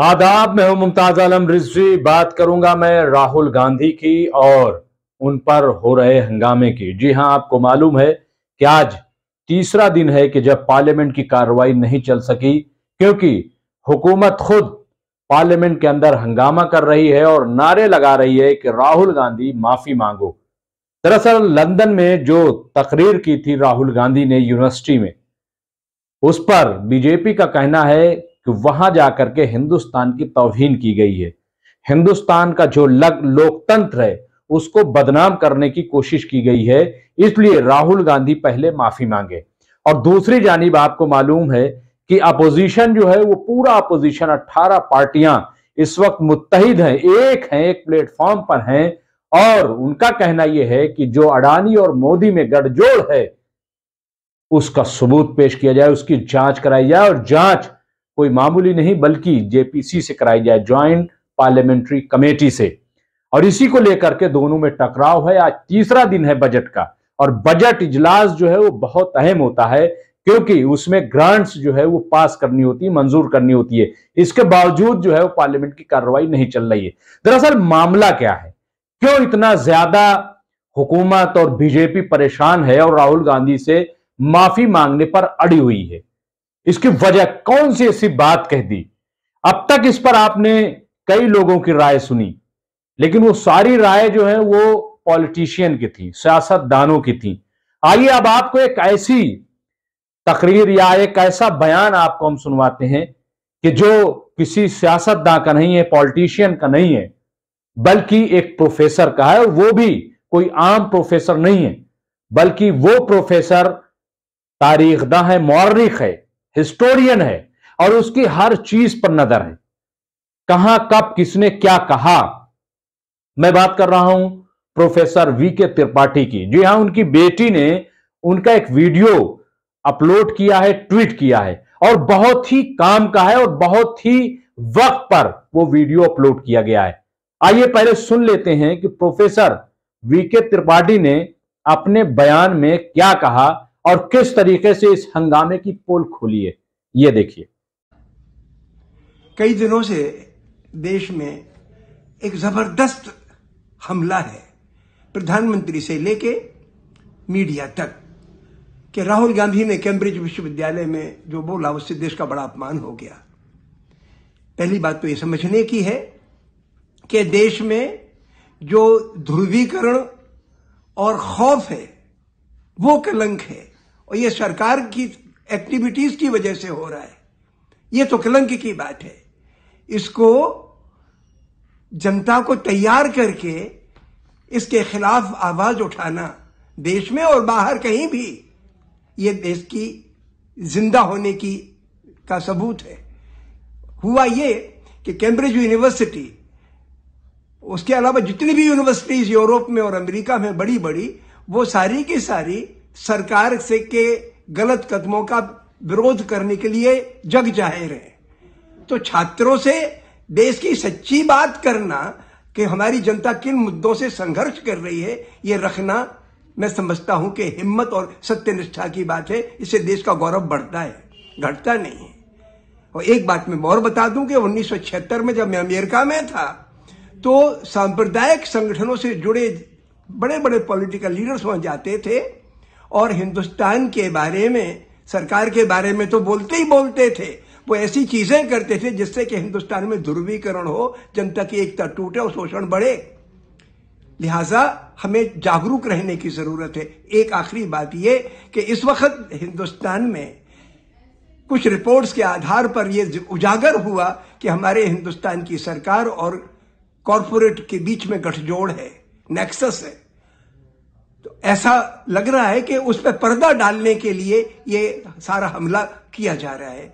आदाब मैं हूं मुमताज आलम रिजवी बात करूंगा मैं राहुल गांधी की और उन पर हो रहे हंगामे की जी हां आपको मालूम है कि आज तीसरा दिन है कि जब पार्लियामेंट की कार्रवाई नहीं चल सकी क्योंकि हुकूमत खुद पार्लियामेंट के अंदर हंगामा कर रही है और नारे लगा रही है कि राहुल गांधी माफी मांगो दरअसल लंदन में जो तकरीर की थी राहुल गांधी ने यूनिवर्सिटी में उस पर बीजेपी का कहना है तो वहां जाकर के हिंदुस्तान की तोहहीन की गई है हिंदुस्तान का जो लग लोकतंत्र है उसको बदनाम करने की कोशिश की गई है इसलिए राहुल गांधी पहले माफी मांगे और दूसरी जानब आपको मालूम है कि अपोजिशन जो है वो पूरा अपोजिशन 18 पार्टियां इस वक्त मुतहद हैं एक हैं एक प्लेटफॉर्म पर हैं और उनका कहना यह है कि जो अडानी और मोदी में गठजोड़ है उसका सबूत पेश किया जाए उसकी जांच कराई जाए और जांच कोई मामूली नहीं बल्कि जेपीसी से कराई जाए ज्वाइंट पार्लियामेंट्री कमेटी से और इसी को लेकर के दोनों में टकराव है आज तीसरा दिन है बजट का और बजट इजलास जो है वो बहुत अहम होता है क्योंकि उसमें ग्रांट्स जो है वो पास करनी होती है मंजूर करनी होती है इसके बावजूद जो है वो पार्लियामेंट की कार्रवाई नहीं चल रही है दरअसल मामला क्या है क्यों इतना ज्यादा हुकूमत और बीजेपी परेशान है और राहुल गांधी से माफी मांगने पर अड़ी हुई है इसकी वजह कौन सी ऐसी बात कह दी अब तक इस पर आपने कई लोगों की राय सुनी लेकिन वो सारी राय जो है वो पॉलिटिशियन की थी सियासतदानों की थी आइए अब आपको एक ऐसी तकरीर या एक ऐसा बयान आपको हम सुनवाते हैं कि जो किसी सियासतदान का नहीं है पॉलिटिशियन का नहीं है बल्कि एक प्रोफेसर का है वो भी कोई आम प्रोफेसर नहीं है बल्कि वो प्रोफेसर तारीखदा है मौर्रिक है हिस्टोरियन है और उसकी हर चीज पर नजर है कहां कब किसने क्या कहा मैं बात कर रहा हूं प्रोफेसर वी के त्रिपाठी की जी हां उनकी बेटी ने उनका एक वीडियो अपलोड किया है ट्वीट किया है और बहुत ही काम का है और बहुत ही वक्त पर वो वीडियो अपलोड किया गया है आइए पहले सुन लेते हैं कि प्रोफेसर वी के त्रिपाठी ने अपने बयान में क्या कहा और किस तरीके से इस हंगामे की पोल खोली है ये देखिए कई दिनों से देश में एक जबरदस्त हमला है प्रधानमंत्री से लेके मीडिया तक कि राहुल गांधी ने कैम्ब्रिज विश्वविद्यालय में जो बोला उससे देश का बड़ा अपमान हो गया पहली बात तो ये समझने की है कि देश में जो ध्रुवीकरण और खौफ है वो कलंक है और ये सरकार की एक्टिविटीज की वजह से हो रहा है ये तो कलंक की बात है इसको जनता को तैयार करके इसके खिलाफ आवाज उठाना देश में और बाहर कहीं भी ये देश की जिंदा होने की का सबूत है हुआ ये कि कैम्ब्रिज यूनिवर्सिटी उसके अलावा जितनी भी यूनिवर्सिटीज यूरोप में और अमेरिका में बड़ी बड़ी वो सारी की सारी सरकार से के गलत कदमों का विरोध करने के लिए जग जाहिर है तो छात्रों से देश की सच्ची बात करना कि हमारी जनता किन मुद्दों से संघर्ष कर रही है ये रखना मैं समझता हूं कि हिम्मत और सत्यनिष्ठा की बात है इससे देश का गौरव बढ़ता है घटता नहीं है और एक बात मैं और बता दूं कि 1976 में जब मैं अमेरिका में था तो सांप्रदायिक संगठनों से जुड़े बड़े बड़े पॉलिटिकल लीडर्स वहां जाते थे और हिंदुस्तान के बारे में सरकार के बारे में तो बोलते ही बोलते थे वो ऐसी चीजें करते थे जिससे कि हिंदुस्तान में ध्रुवीकरण हो जनता की एकता टूटे और शोषण बढ़े लिहाजा हमें जागरूक रहने की जरूरत है एक आखिरी बात यह कि इस वक्त हिंदुस्तान में कुछ रिपोर्ट्स के आधार पर यह उजागर हुआ कि हमारे हिंदुस्तान की सरकार और कॉरपोरेट के बीच में गठजोड़ है नेक्सस है तो ऐसा लग रहा है कि उस पर पर्दा डालने के लिए ये सारा हमला किया जा रहा है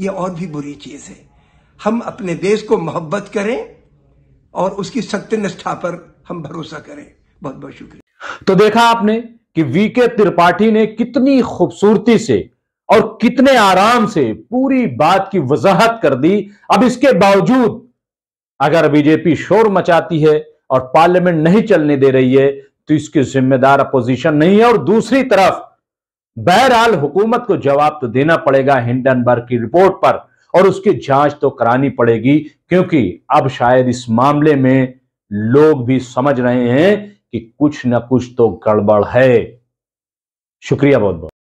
ये और भी बुरी चीज है हम अपने देश को मोहब्बत करें और उसकी सत्य निष्ठा पर हम भरोसा करें बहुत बहुत शुक्रिया तो देखा आपने कि वीके त्रिपाठी ने कितनी खूबसूरती से और कितने आराम से पूरी बात की वजाहत कर दी अब इसके बावजूद अगर बीजेपी शोर मचाती है और पार्लियामेंट नहीं चलने दे रही है तो इसके जिम्मेदार अपोजिशन नहीं है और दूसरी तरफ बहरहाल हुकूमत को जवाब तो देना पड़ेगा हिंडनबर्ग की रिपोर्ट पर और उसकी जांच तो करानी पड़ेगी क्योंकि अब शायद इस मामले में लोग भी समझ रहे हैं कि कुछ ना कुछ तो गड़बड़ है शुक्रिया बहुत बहुत